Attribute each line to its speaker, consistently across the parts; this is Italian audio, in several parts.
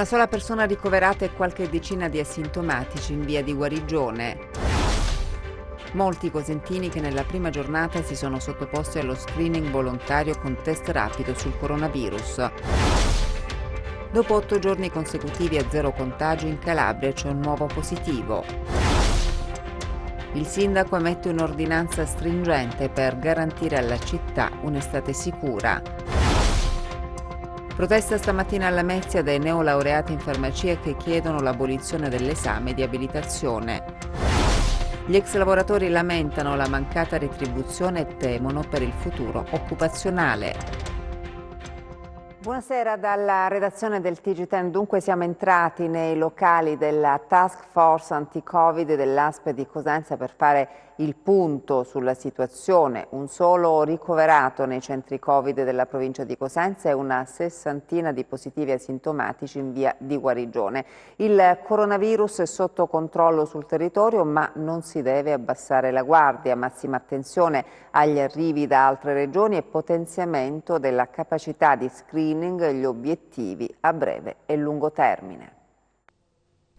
Speaker 1: Una sola persona ricoverata e qualche decina di asintomatici in via di guarigione. Molti cosentini che nella prima giornata si sono sottoposti allo screening volontario con test rapido sul coronavirus. Dopo otto giorni consecutivi a zero contagio in Calabria c'è un nuovo positivo. Il sindaco emette un'ordinanza stringente per garantire alla città un'estate sicura. Protesta stamattina alla Lamezia dai neolaureati in farmacia che chiedono l'abolizione dell'esame di abilitazione. Gli ex lavoratori lamentano la mancata retribuzione e temono per il futuro occupazionale. Buonasera dalla redazione del TG10. Dunque siamo entrati nei locali della Task Force Anti-Covid dell'Aspe di Cosenza per fare il punto sulla situazione. Un solo ricoverato nei centri Covid della provincia di Cosenza e una sessantina di positivi asintomatici in via di guarigione. Il coronavirus è sotto controllo sul territorio ma non si deve abbassare la guardia. Massima attenzione agli arrivi da altre regioni e potenziamento della capacità di screening greening gli obiettivi a breve e lungo termine.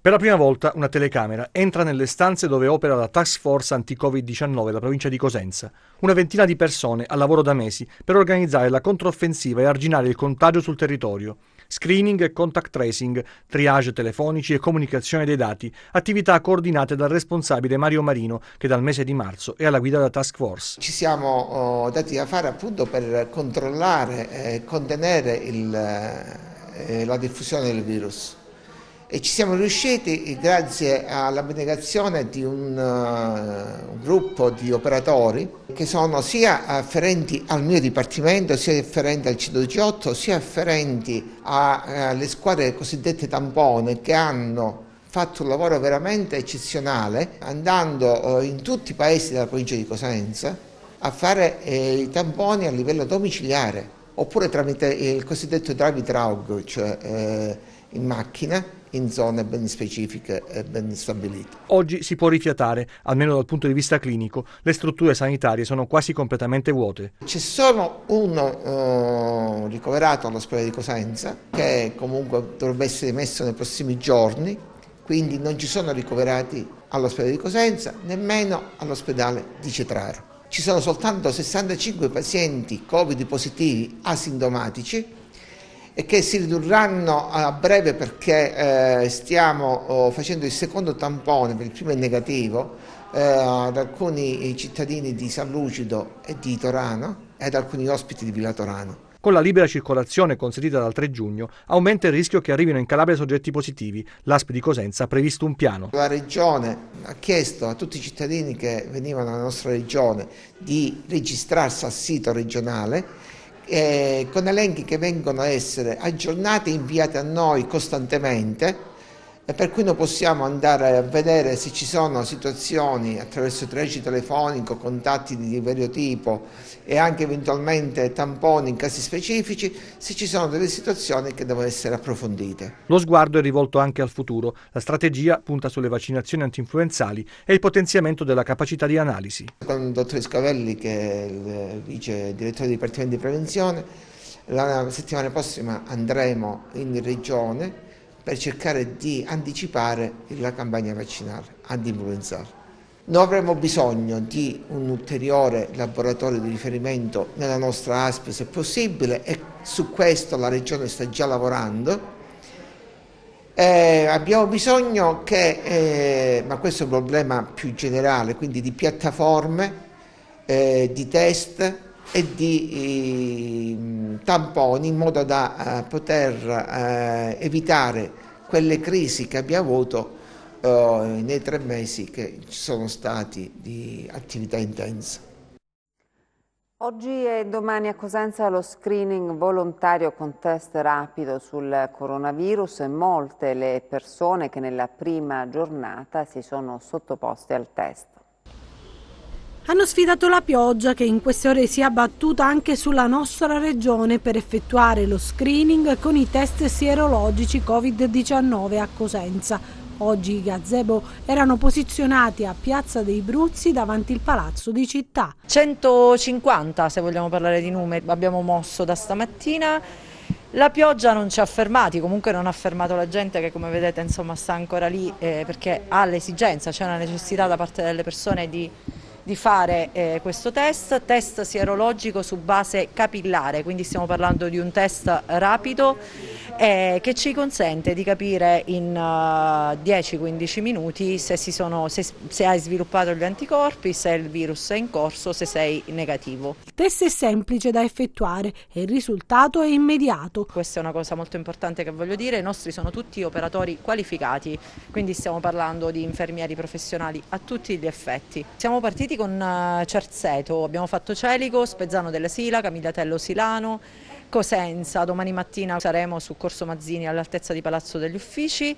Speaker 2: Per la prima volta una telecamera entra nelle stanze dove opera la Task Force Anti-Covid-19 della provincia di Cosenza. Una ventina di persone al lavoro da mesi per organizzare la controffensiva e arginare il contagio sul territorio screening e contact tracing, triage telefonici e comunicazione dei dati, attività coordinate dal responsabile Mario Marino che dal mese di marzo è
Speaker 3: alla guida della task force. Ci siamo oh, dati da fare appunto per controllare e contenere il, eh, la diffusione del virus e ci siamo riusciti eh, grazie all'abnegazione di un, uh, un, gruppo di operatori che sono sia afferenti al mio dipartimento, sia afferenti al 118, sia afferenti eh, alle uh, squadre cosiddette tampone che hanno fatto un lavoro veramente eccezionale andando uh, in tutti i paesi della provincia di Cosenza a fare i tamponi a livello domiciliare oppure tramite il cosiddetto drive traug, cioè in macchina in zone ben specifiche e ben stabilite.
Speaker 2: Oggi si può rifiatare, almeno dal punto di vista clinico, le strutture sanitarie sono quasi completamente vuote.
Speaker 3: C'è solo uno eh, ricoverato all'ospedale di Cosenza che comunque dovrebbe essere messo nei prossimi giorni, quindi non ci sono ricoverati all'ospedale di Cosenza, nemmeno all'ospedale di Cetraro. Ci sono soltanto 65 pazienti Covid positivi asintomatici e che si ridurranno a breve perché eh, stiamo oh, facendo il secondo tampone, per il primo è negativo, eh, ad alcuni eh, cittadini di San Lucido e di Torano e ad alcuni ospiti di Villa Torano. Con la libera
Speaker 2: circolazione consentita dal 3 giugno aumenta il rischio che arrivino in Calabria soggetti positivi. L'ASP di
Speaker 3: Cosenza ha previsto un piano. La Regione ha chiesto a tutti i cittadini che venivano dalla nostra Regione di registrarsi al sito regionale eh, con elenchi che vengono a essere aggiornati e inviati a noi costantemente e per cui noi possiamo andare a vedere se ci sono situazioni attraverso treci telefonico, contatti di vario tipo e anche eventualmente tamponi in casi specifici, se ci sono delle situazioni che devono essere approfondite.
Speaker 2: Lo sguardo è rivolto anche al futuro. La strategia punta sulle vaccinazioni antinfluenzali e il potenziamento della capacità di analisi.
Speaker 3: Con il dottor Scavelli, che è il eh, vice direttore del Dipartimento di Prevenzione, la settimana prossima andremo in regione per cercare di anticipare la campagna vaccinale anti-influenzale. Noi avremo bisogno di un ulteriore laboratorio di riferimento nella nostra ASP se possibile e su questo la Regione sta già lavorando. Eh, abbiamo bisogno che, eh, ma questo è un problema più generale, quindi di piattaforme, eh, di test, e di eh, tamponi in modo da eh, poter eh, evitare quelle crisi che abbiamo avuto eh, nei tre mesi che ci sono stati di attività intensa.
Speaker 1: Oggi e domani a Cosenza lo screening volontario con test rapido sul coronavirus e molte le persone che nella prima giornata si sono sottoposte al test
Speaker 4: hanno sfidato la pioggia che in queste ore si è abbattuta anche sulla nostra regione per effettuare lo screening con i test sierologici Covid-19 a Cosenza. Oggi i gazebo erano posizionati a Piazza dei Bruzzi davanti il Palazzo
Speaker 5: di Città. 150 se vogliamo parlare di numeri abbiamo mosso da stamattina. La pioggia non ci ha fermati, comunque non ha fermato la gente che come vedete insomma, sta ancora lì eh, perché ha l'esigenza, c'è una necessità da parte delle persone di di fare eh, questo test, test sierologico su base capillare, quindi stiamo parlando di un test rapido eh, che ci consente di capire in uh, eh, 10-15 minuti se, sono, se, se, hai sviluppato gli anticorpi, se il virus è in corso, se sei negativo. Il test è semplice da effettuare e il risultato è immediato. Questa è una cosa molto importante che voglio dire, i nostri sono tutti operatori qualificati, quindi stiamo parlando di infermieri professionali a tutti gli effetti. Siamo partiti con uh, eh, Cerzeto, abbiamo fatto Celico, Spezzano della Sila, Camigliatello Silano, Cosenza, domani mattina saremo su Corso Mazzini all'altezza di Palazzo degli Uffici,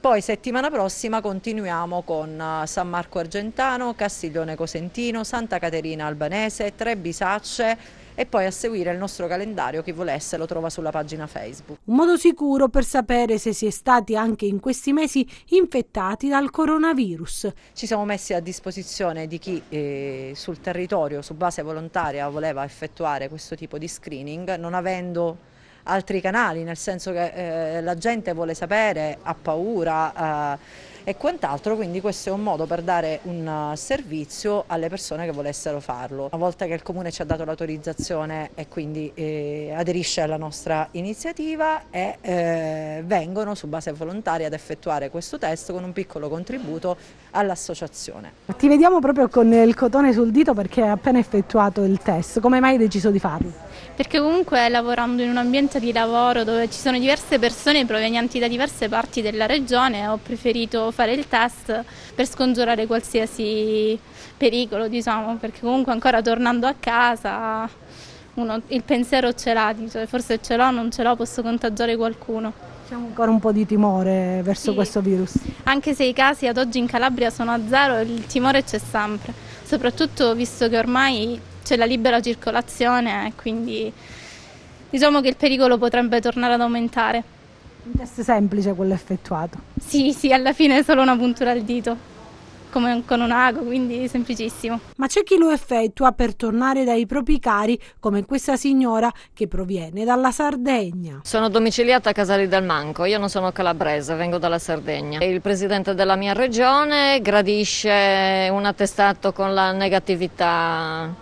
Speaker 5: poi settimana prossima continuiamo con eh, San Marco Argentano, Castiglione Cosentino, Santa Caterina Albanese, Tre Bisacce, e poi a seguire il nostro calendario, chi volesse lo trova sulla pagina Facebook.
Speaker 4: Un modo sicuro per sapere se si è stati anche in questi mesi
Speaker 5: infettati dal coronavirus. Ci siamo messi a disposizione di chi eh, sul territorio su base volontaria voleva effettuare questo tipo di screening, non avendo altri canali, nel senso che eh, la gente vuole sapere, ha paura. Eh, e quant'altro, quindi questo è un modo per dare un eh, servizio alle persone che volessero farlo. Una volta che il Comune ci ha dato l'autorizzazione e quindi eh, aderisce alla nostra iniziativa e eh, vengono su base volontaria ad effettuare questo test con un piccolo contributo all'associazione.
Speaker 4: Ti vediamo proprio con il cotone sul dito perché hai appena effettuato il test, come mai hai deciso di farlo?
Speaker 5: perché comunque lavorando
Speaker 4: in un ambiente di lavoro dove ci sono diverse persone provenienti da diverse parti della regione ho preferito fare il test per scongiurare qualsiasi pericolo, diciamo, perché comunque ancora tornando a casa uno, il pensiero ce l'ha, dice, forse ce l'ho, non ce l'ho, posso contagiare qualcuno. C'è diciamo ancora un po' di timore verso sì. questo virus. Anche se i casi ad oggi in Calabria sono a zero, il timore c'è sempre, soprattutto visto che ormai c'è la libera circolazione e quindi diciamo che il pericolo potrebbe tornare ad aumentare. Un test semplice quello effettuato? Sì, sì, alla fine è solo una puntura al dito come con un ago, quindi semplicissimo. Ma c'è chi lo effettua per tornare dai propri cari, come questa signora che proviene dalla
Speaker 1: Sardegna. Sono domiciliata a Casali del Manco, io non sono calabrese, vengo dalla Sardegna. Il presidente della mia regione gradisce un attestato con la
Speaker 4: negatività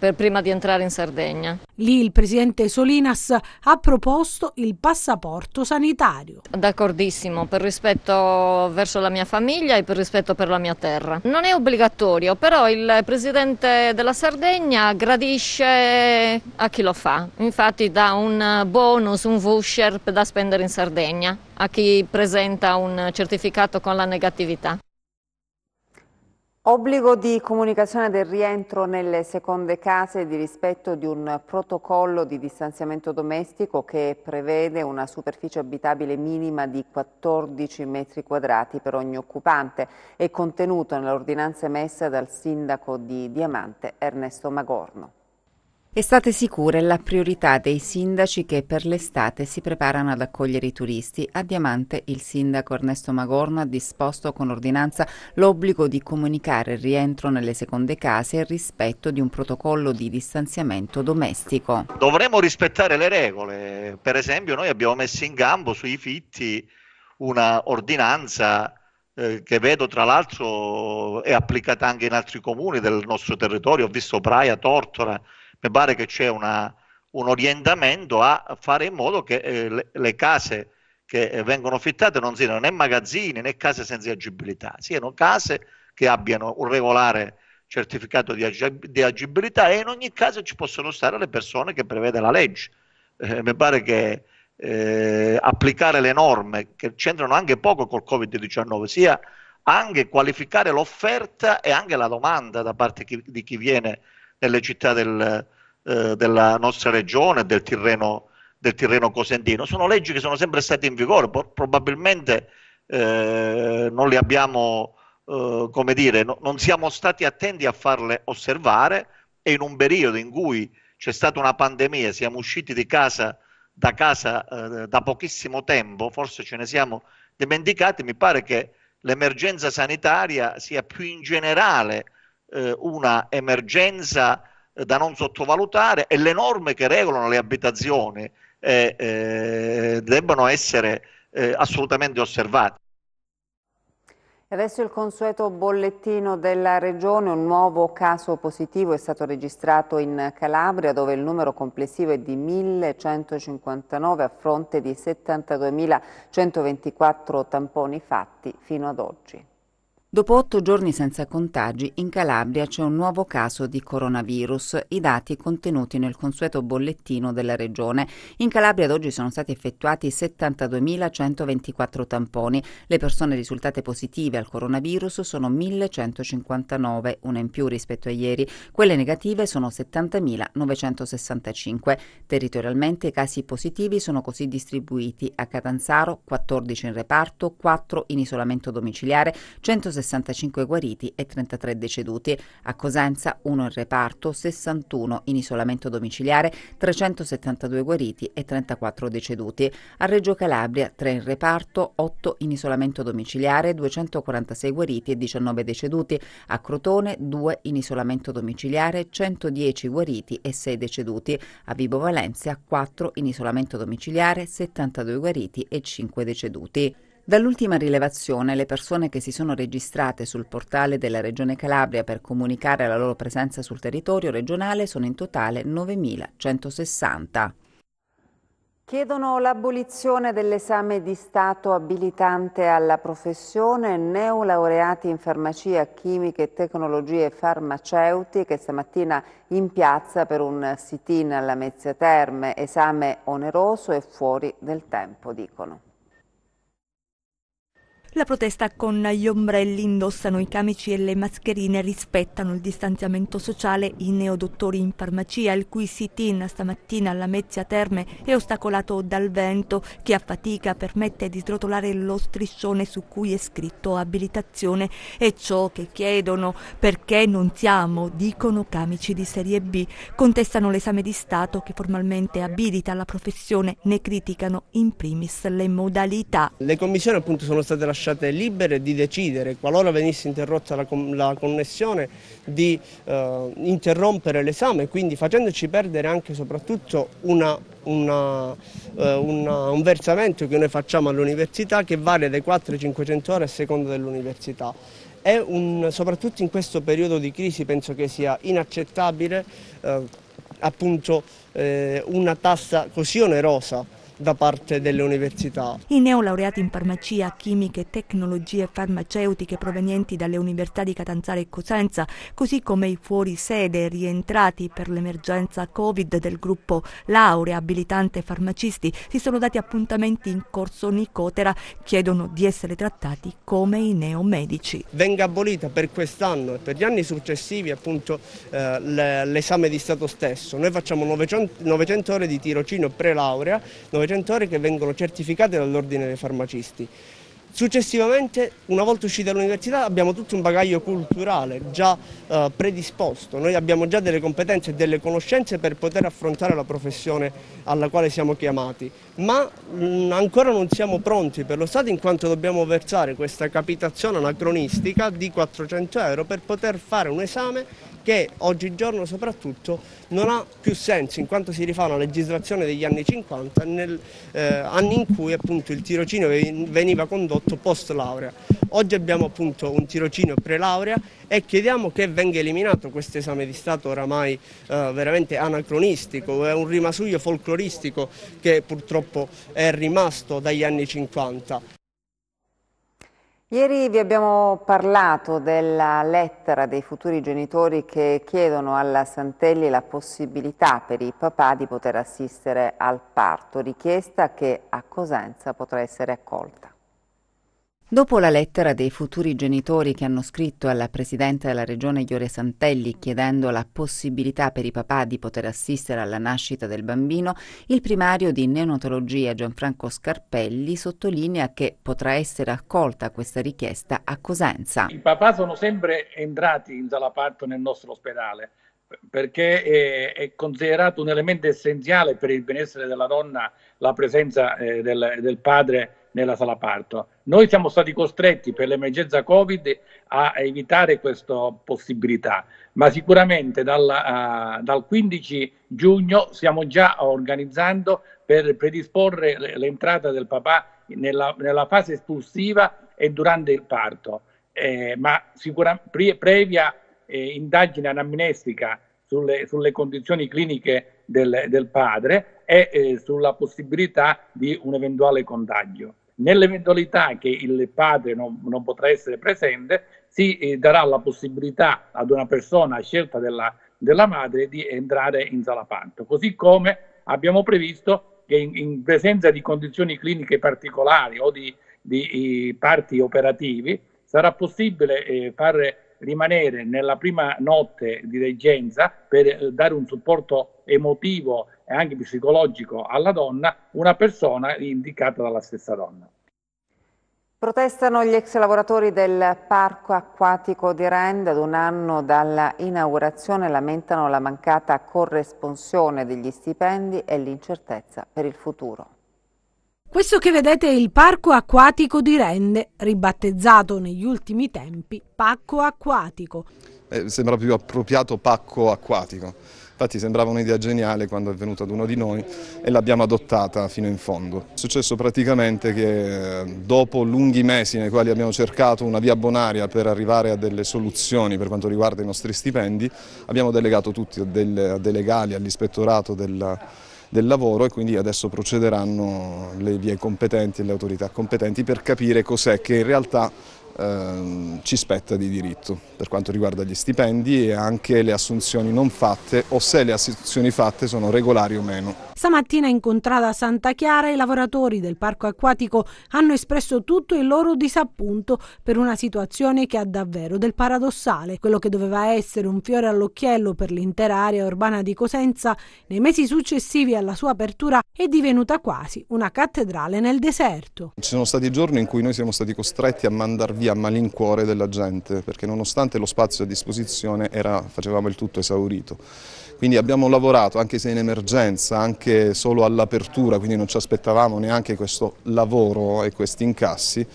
Speaker 4: per prima di entrare in Sardegna. Lì il presidente Solinas ha proposto il passaporto sanitario.
Speaker 1: D'accordissimo, per rispetto verso la mia famiglia e per rispetto per la mia terra. Non è obbligatorio, però il presidente della Sardegna gradisce a chi lo fa. Infatti dà un bonus, un voucher da spendere in Sardegna a chi presenta un certificato con la negatività. Obbligo di comunicazione del rientro nelle seconde case di rispetto di un protocollo di distanziamento domestico che prevede una superficie abitabile minima di 14 metri quadrati per ogni occupante e contenuto nell'ordinanza emessa dal sindaco di Diamante Ernesto Magorno. Estate sicura è la priorità dei sindaci che per l'estate si preparano ad accogliere i turisti. A Diamante il sindaco Ernesto Magorno ha disposto con ordinanza l'obbligo di comunicare il rientro nelle seconde case e il rispetto di un protocollo di distanziamento domestico.
Speaker 6: Dovremmo rispettare le regole. Per esempio noi abbiamo messo in gambo sui fitti una ordinanza eh, che vedo tra l'altro è applicata anche in altri comuni del nostro territorio, ho visto Praia, Tortora, mi pare che c'è una, un orientamento a fare in modo che eh, le, le, case che eh, vengono fittate non siano né magazzini né case senza agibilità, siano case che abbiano un regolare certificato di, ag- di agibilità e in ogni caso ci possono stare le persone che prevede la legge. Eh, mi pare che eh, applicare le norme che c'entrano anche poco col Covid-19 sia anche qualificare l'offerta e anche la domanda da parte chi, di chi viene nelle città del, eh, della nostra regione, del Tirreno, del Tirreno cosentino. Sono leggi che sono sempre state in vigore, probabilmente eh, non le abbiamo, eh, come dire, no, non siamo stati attenti a farle osservare e in un periodo in cui c'è stata una pandemia, siamo usciti di casa, da casa eh, da pochissimo tempo, forse ce ne siamo dimenticati, mi pare che l'emergenza sanitaria sia più in generale eh, una emergenza eh, da non sottovalutare e le norme che regolano le abitazioni eh, eh, debbano essere eh, assolutamente osservate.
Speaker 1: Adesso il consueto bollettino della Regione, un nuovo caso positivo è stato registrato in Calabria dove il numero complessivo è di 1159 a fronte di 72.124 tamponi fatti fino ad oggi. Dopo otto giorni senza contagi, in Calabria c'è un nuovo caso di coronavirus, i dati contenuti nel consueto bollettino della regione. In Calabria ad oggi sono stati effettuati 72.124 tamponi, le persone risultate positive al coronavirus sono 1.159, una in più rispetto a ieri, quelle negative sono 70.965. Territorialmente i casi positivi sono così distribuiti a Catanzaro 14 in reparto, 4 in isolamento domiciliare, 160 65 guariti e 33 deceduti. A Cosenza 1 in reparto, 61 in isolamento domiciliare, 372 guariti e 34 deceduti. A Reggio Calabria 3 in reparto, 8 in isolamento domiciliare, 246 guariti e 19 deceduti. A Crotone 2 in isolamento domiciliare, 110 guariti e 6 deceduti. A Vibo Valencia 4 in isolamento domiciliare, 72 guariti e 5 deceduti. Dall'ultima rilevazione, le persone che si sono registrate sul portale della Regione Calabria per comunicare la loro presenza sul territorio regionale sono in totale 9.160. Chiedono l'abolizione dell'esame di Stato abilitante alla professione neolaureati in farmacia, chimiche, tecnologie farmaceutiche stamattina in piazza per un sit-in alla Mezzia Terme, esame oneroso e fuori del tempo, dicono.
Speaker 7: La protesta con gli ombrelli, indossano i camici e le mascherine, rispettano il distanziamento sociale, i neodottori in farmacia, il cui sit-in stamattina alla Mezzia Terme è ostacolato dal vento, che a fatica permette di srotolare lo striscione su cui è scritto abilitazione. E ciò che chiedono, perché non siamo, dicono camici di serie B. Contestano l'esame di Stato che formalmente abilita la professione, ne criticano in primis le modalità.
Speaker 8: Le commissioni appunto sono state lasciate lasciate libere di decidere, qualora venisse interrotta la, la connessione, di eh, interrompere l'esame, quindi facendoci perdere anche e soprattutto una, una, eh, una, un versamento che noi facciamo all'università che varia dai 4 ai 500 ore a seconda dell'università. soprattutto in questo periodo di crisi penso che sia inaccettabile eh, appunto, eh, una tassa così onerosa da parte delle università.
Speaker 7: I neolaureati in farmacia, chimiche, tecnologie farmaceutiche provenienti dalle università di Catanzaro e Cosenza, così come i fuori sede rientrati per l'emergenza Covid del gruppo Laurea abilitante farmacisti, si sono dati appuntamenti in corso Nicotera, chiedono di essere trattati come
Speaker 8: i neomedici. Venga abolita per quest'anno e per gli anni successivi appunto eh, l'esame di Stato stesso. Noi facciamo 900, 900 ore di tirocino pre-laurea, 900 200 ore che vengono certificate dall'ordine dei farmacisti. Successivamente, una volta usciti dall'università, abbiamo tutto un bagaglio culturale già eh, predisposto, noi abbiamo già delle competenze e delle conoscenze per poter affrontare la professione alla quale siamo chiamati, ma mh, mm, ancora non siamo pronti per lo Stato in quanto dobbiamo versare questa capitazione anacronistica di 400 euro per poter fare un esame che oggigiorno soprattutto non ha più senso in quanto si rifà una legislazione degli anni 50, nel, eh, anni in cui appunto il tirocinio veniva condotto post laurea. Oggi abbiamo appunto un tirocinio pre laurea e chiediamo che venga eliminato questo esame di Stato oramai eh, veramente anacronistico, è un rimasuglio folcloristico che purtroppo è rimasto dagli anni 50.
Speaker 1: Ieri vi abbiamo parlato della lettera dei futuri genitori che chiedono alla Santelli la possibilità per i papà di poter assistere al parto, richiesta che a Cosenza potrà essere accolta. Dopo la lettera dei futuri genitori che hanno scritto alla Presidente della Regione Iore Santelli chiedendo la possibilità per i papà di poter assistere alla nascita del bambino, il primario di neonatologia Gianfranco Scarpelli sottolinea che potrà essere accolta questa richiesta a Cosenza. I
Speaker 9: papà sono sempre entrati in sala parto nel nostro ospedale perché eh, è, considerato un elemento essenziale per il benessere della donna la presenza eh, del, del padre nella sala parto. Noi siamo stati costretti per l'emergenza Covid a evitare questa possibilità, ma sicuramente dalla, uh, dal 15 eh, giugno stiamo già organizzando per predisporre l'entrata del papà nella, nella fase espulsiva e durante il parto, eh, ma sicura, pre, previa eh, indagine anamnestica sulle, sulle, condizioni cliniche del, del padre e eh, sulla possibilità di un eventuale contagio. Nell'eventualità che il padre non, non potrà essere presente, si eh, darà la possibilità ad una persona a scelta della, della madre di entrare in sala parto, così come abbiamo previsto che in, in presenza di condizioni cliniche particolari o di, di parti operativi sarà possibile eh, far rimanere nella prima notte di reggenza per eh, dare un supporto emotivo e anche psicologico alla donna una persona indicata dalla stessa donna.
Speaker 1: Protestano gli ex lavoratori del parco acquatico di Rend ad un anno dalla inaugurazione lamentano la mancata corresponsione degli stipendi e l'incertezza per il futuro.
Speaker 4: Questo che vedete è il parco acquatico di Rende, ribattezzato negli ultimi tempi Pacco Acquatico.
Speaker 10: Eh, sembra più appropriato Pacco Acquatico Infatti sembrava un'idea geniale quando è venuta ad uno di noi e l'abbiamo adottata fino in fondo. È successo praticamente che eh, dopo lunghi mesi nei quali abbiamo cercato una via bonaria per arrivare a delle soluzioni per quanto riguarda i nostri stipendi, abbiamo delegato tutti a, delle, a dei legali, all'ispettorato della del lavoro e quindi adesso procederanno le vie competenti e le autorità competenti per capire cos'è che in realtà Ehm, ci spetta di diritto per quanto riguarda gli stipendi e anche le assunzioni non fatte o se le assunzioni fatte sono regolari o meno.
Speaker 4: Stamattina incontrata a Santa Chiara i lavoratori del parco acquatico hanno espresso tutto il loro disappunto per una situazione che ha davvero del paradossale. Quello che doveva essere un fiore all'occhiello per l'intera area urbana di Cosenza, nei mesi successivi alla sua apertura è divenuta quasi una cattedrale nel deserto.
Speaker 10: Ci sono stati giorni in cui noi siamo stati costretti a mandar via malincuore della gente, perché nonostante lo spazio a disposizione era, facevamo il tutto esaurito. Quindi abbiamo lavorato anche se in emergenza, anche solo all'apertura, quindi non ci aspettavamo neanche questo lavoro e questi incassi, in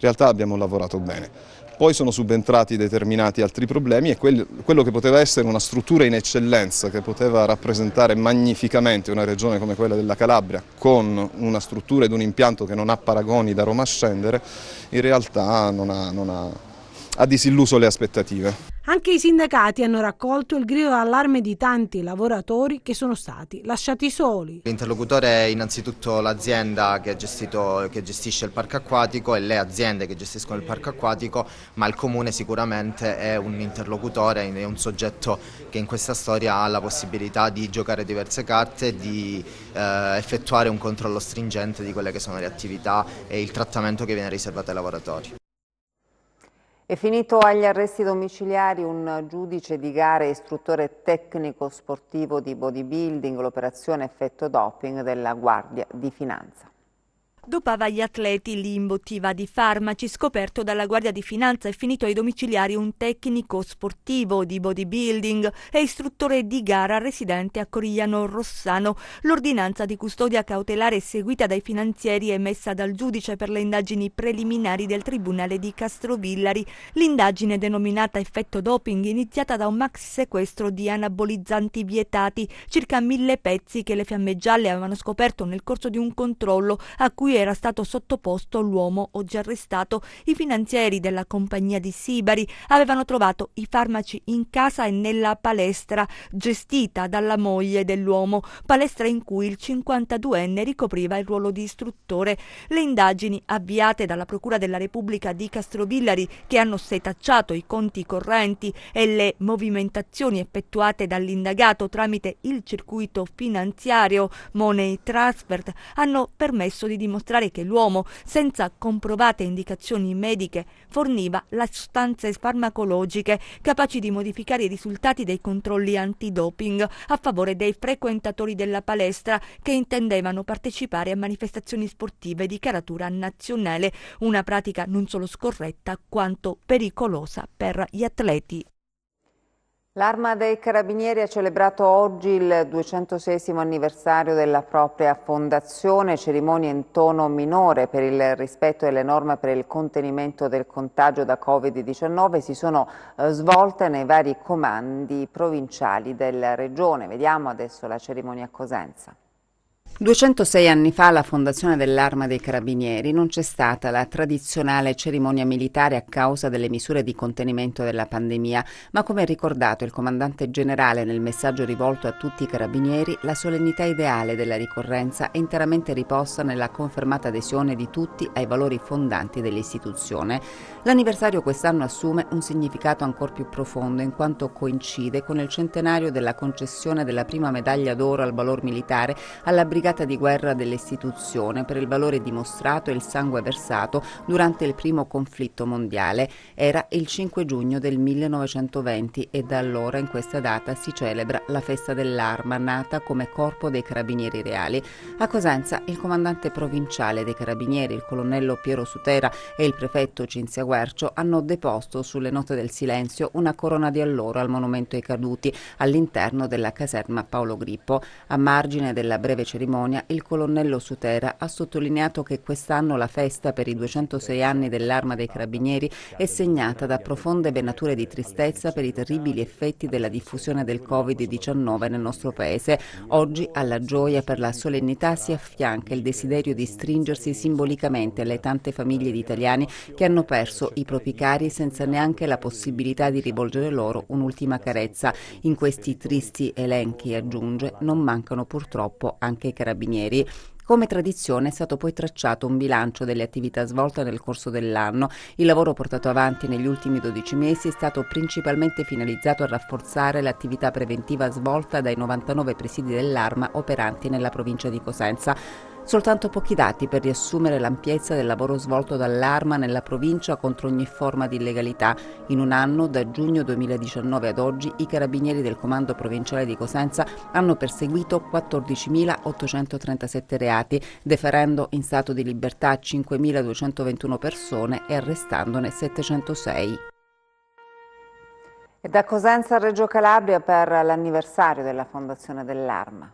Speaker 10: realtà abbiamo lavorato bene. Poi sono subentrati determinati altri problemi e quello che poteva essere una struttura in eccellenza, che poteva rappresentare magnificamente una regione come quella della Calabria, con una struttura ed un impianto che non ha paragoni da Roma a scendere, in realtà non ha, non ha ha disilluso le aspettative.
Speaker 4: Anche i sindacati hanno raccolto il grido d'allarme di tanti lavoratori che sono stati lasciati soli.
Speaker 3: L'interlocutore è innanzitutto l'azienda che, che, gestisce il parco acquatico e le aziende che gestiscono il parco acquatico, ma il comune sicuramente è un interlocutore, è un soggetto che in questa storia ha la possibilità di giocare diverse carte, di eh, effettuare un controllo stringente di quelle che sono le attività e il trattamento che viene riservato ai lavoratori.
Speaker 1: È finito agli arresti domiciliari un giudice di gara e istruttore tecnico sportivo di bodybuilding, l'operazione effetto doping della Guardia di Finanza.
Speaker 7: Dopava gli atleti, li imbottiva di farmaci, scoperto dalla Guardia di Finanza e finito ai domiciliari un tecnico sportivo di bodybuilding e istruttore di gara residente a Corigliano Rossano. L'ordinanza di custodia cautelare seguita dai finanzieri e emessa dal giudice per le indagini preliminari del Tribunale di Castrovillari. L'indagine denominata effetto doping iniziata da un maxi sequestro di anabolizzanti vietati, circa mille pezzi che le fiamme gialle avevano scoperto nel corso di un controllo a cui cui era stato sottoposto l'uomo oggi arrestato. I finanzieri della compagnia di Sibari avevano trovato i farmaci in casa e nella palestra gestita dalla moglie dell'uomo, palestra in cui il 52enne ricopriva il ruolo di istruttore. Le indagini avviate dalla Procura della Repubblica di Castrovillari, che hanno setacciato i conti correnti e le movimentazioni effettuate dall'indagato tramite il circuito finanziario Money Transfer, hanno permesso di dimostrare dimostrare che l'uomo, senza comprovate indicazioni mediche, forniva le sostanze farmacologiche capaci di modificare i risultati dei controlli antidoping a favore dei frequentatori della palestra che intendevano partecipare a manifestazioni sportive di caratura nazionale, una pratica non solo scorretta quanto pericolosa per gli atleti. L'Arma dei
Speaker 1: Carabinieri ha celebrato oggi il 206 anniversario della propria fondazione, cerimonia in tono minore per il rispetto delle norme per il contenimento del contagio da Covid-19 si sono eh, svolte nei vari comandi provinciali della regione. Vediamo adesso la cerimonia a Cosenza. 206 anni fa la fondazione dell'Arma dei Carabinieri non c'è stata la tradizionale cerimonia militare a causa delle misure di contenimento della pandemia, ma come ha ricordato il comandante generale nel messaggio rivolto a tutti i carabinieri, la solennità ideale della ricorrenza è interamente riposta nella confermata adesione di tutti ai valori fondanti dell'istituzione. L'anniversario quest'anno assume un significato ancora più profondo in quanto coincide con il centenario della concessione della prima medaglia d'oro al valor militare alla brigata giudicata di guerra dell'istituzione per il valore dimostrato e il sangue versato durante il primo conflitto mondiale. Era il 5 giugno del 1920 e da allora in questa data si celebra la festa dell'arma nata come corpo dei carabinieri reali. A Cosenza il comandante provinciale dei carabinieri, il colonnello Piero Sutera e il prefetto Cinzia Guercio hanno deposto sulle note del silenzio una corona di alloro al monumento ai caduti all'interno della caserma Paolo Grippo. A margine della breve cerimonia cerimonia il colonnello Sutera ha sottolineato che quest'anno la festa per i 206 anni dell'arma dei carabinieri è segnata da profonde venature di tristezza per i terribili effetti della diffusione del Covid-19 nel nostro paese. Oggi alla gioia per la solennità si affianca il desiderio di stringersi simbolicamente alle tante famiglie di italiani che hanno perso i propri cari senza neanche la possibilità di rivolgere loro un'ultima carezza. In questi tristi elenchi, aggiunge, non mancano purtroppo anche i carabinieri. Carabinieri. Come tradizione è stato poi tracciato un bilancio delle attività svolte nel corso dell'anno. Il lavoro portato avanti negli ultimi 12 mesi è stato principalmente finalizzato a rafforzare l'attività preventiva svolta dai 99 presidi dell'arma operanti nella provincia di Cosenza. Soltanto pochi dati per riassumere l'ampiezza del lavoro svolto dall'Arma nella provincia contro ogni forma di illegalità. In un anno, da giugno 2019 ad oggi, i carabinieri del Comando Provinciale di Cosenza hanno perseguito 14.837 reati, deferendo in stato di libertà 5.221 persone e arrestandone 706. E da Cosenza a Reggio Calabria per l'anniversario della fondazione dell'Arma.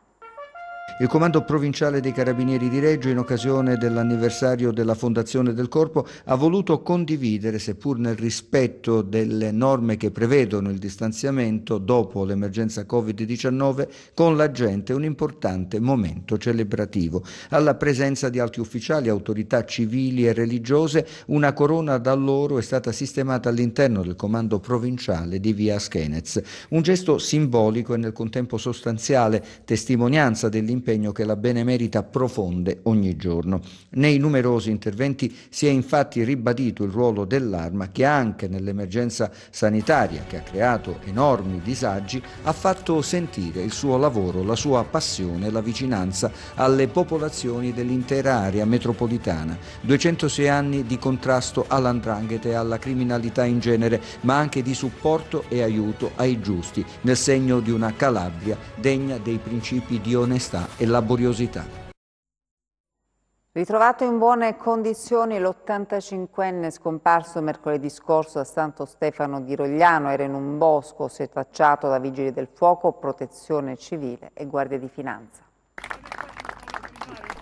Speaker 11: Il Comando Provinciale dei Carabinieri di Reggio, in occasione dell'anniversario della fondazione del Corpo, ha voluto condividere, seppur nel rispetto delle norme che prevedono il distanziamento dopo l'emergenza Covid-19, con la gente un importante momento celebrativo. Alla presenza di alti ufficiali, autorità civili e religiose, una corona da loro è stata sistemata all'interno del Comando Provinciale di Via Schenez. Un gesto simbolico e nel contempo sostanziale, testimonianza dell'impegno impegno che la Benemerita profonde ogni giorno. Nei numerosi interventi si è infatti ribadito il ruolo dell'arma che anche nell'emergenza sanitaria, che ha creato enormi disagi, ha fatto sentire il suo lavoro, la sua passione, la vicinanza alle popolazioni dell'intera area metropolitana. 206 anni di contrasto all'andrangheta e alla criminalità in genere, ma anche di supporto e aiuto ai giusti, nel segno di una Calabria degna dei principi di onestà e laboriosità.
Speaker 1: Ritrovato in buone condizioni l'85enne scomparso mercoledì scorso a Santo Stefano di Rogliano, era in un bosco, setacciato da vigili del fuoco, protezione civile e guardia di finanza.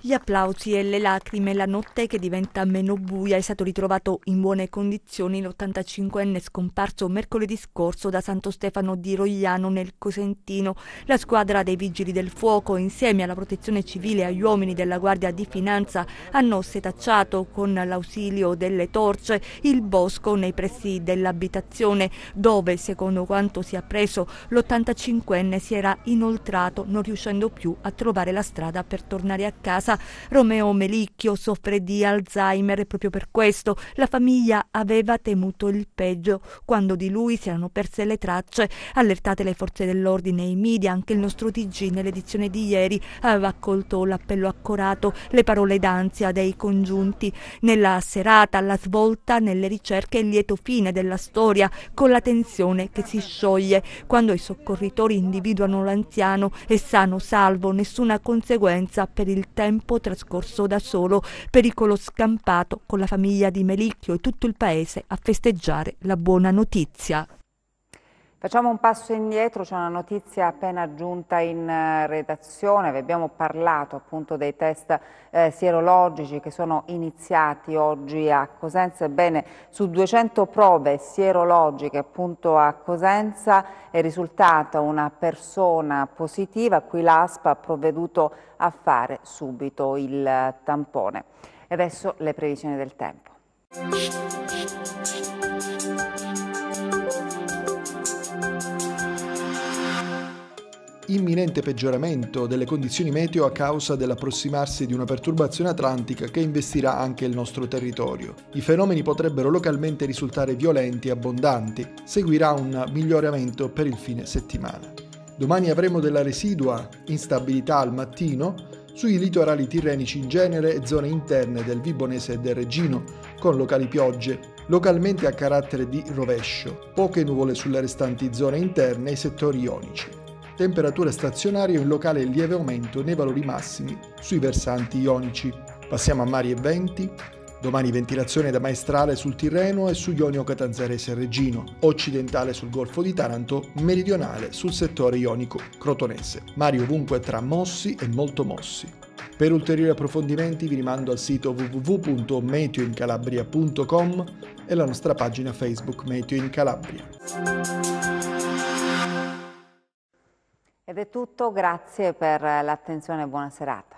Speaker 7: Gli applausi e le lacrime, la notte che diventa meno buia è stato ritrovato in buone condizioni l'85enne scomparso mercoledì scorso da Santo Stefano di Rogliano nel Cosentino. La squadra dei Vigili del Fuoco insieme alla Protezione Civile e agli uomini della Guardia di Finanza hanno setacciato con l'ausilio delle torce il bosco nei pressi dell'abitazione dove, secondo quanto si è appreso, l'85enne si era inoltrato non riuscendo più a trovare la strada per tornare a casa casa. Romeo Melicchio soffre di Alzheimer e proprio per questo la famiglia aveva temuto il peggio quando di lui si erano perse le tracce. Allertate le forze dell'ordine e i media, anche il nostro TG nell'edizione di ieri aveva accolto l'appello accorato, le parole d'ansia dei congiunti. Nella serata, alla svolta nelle ricerche, il lieto fine della storia con la tensione che si scioglie quando i soccorritori individuano l'anziano e sano salvo, nessuna conseguenza per il tempo tempo trascorso da solo, pericolo scampato con la famiglia di Melicchio e tutto il paese a festeggiare la buona notizia.
Speaker 1: Facciamo un passo indietro, c'è una notizia appena giunta in eh, redazione, vi abbiamo parlato appunto dei test eh, sierologici che sono iniziati oggi a Cosenza, ebbene su 200 prove sierologiche appunto a Cosenza è risultata una persona positiva, qui l'ASPA ha provveduto a fare subito il tampone. E adesso le previsioni del tempo.
Speaker 12: imminente peggioramento delle condizioni meteo a causa dell'approssimarsi di una perturbazione atlantica che investirà anche il nostro territorio. I fenomeni potrebbero localmente risultare violenti e abbondanti. Seguirà un miglioramento per il fine settimana. Domani avremo della residua instabilità al mattino sui litorali tirrenici in genere e zone interne del Vibonese e del Regino, con locali piogge, localmente a carattere di rovescio, poche nuvole sulle restanti zone interne e settori ionici temperature stazionarie e un locale lieve aumento nei valori massimi sui versanti ionici. Passiamo a mari e venti, Domani ventilazione da maestrale sul Tirreno e su Ionio Catanzarese Reggino, occidentale sul Golfo di Taranto, meridionale sul settore ionico crotonese. Mari ovunque tra mossi e molto mossi. Per ulteriori approfondimenti vi rimando al sito www.meteoincalabria.com e alla nostra pagina Facebook Meteo in Calabria.
Speaker 1: Ed è tutto, grazie per l'attenzione e buona serata.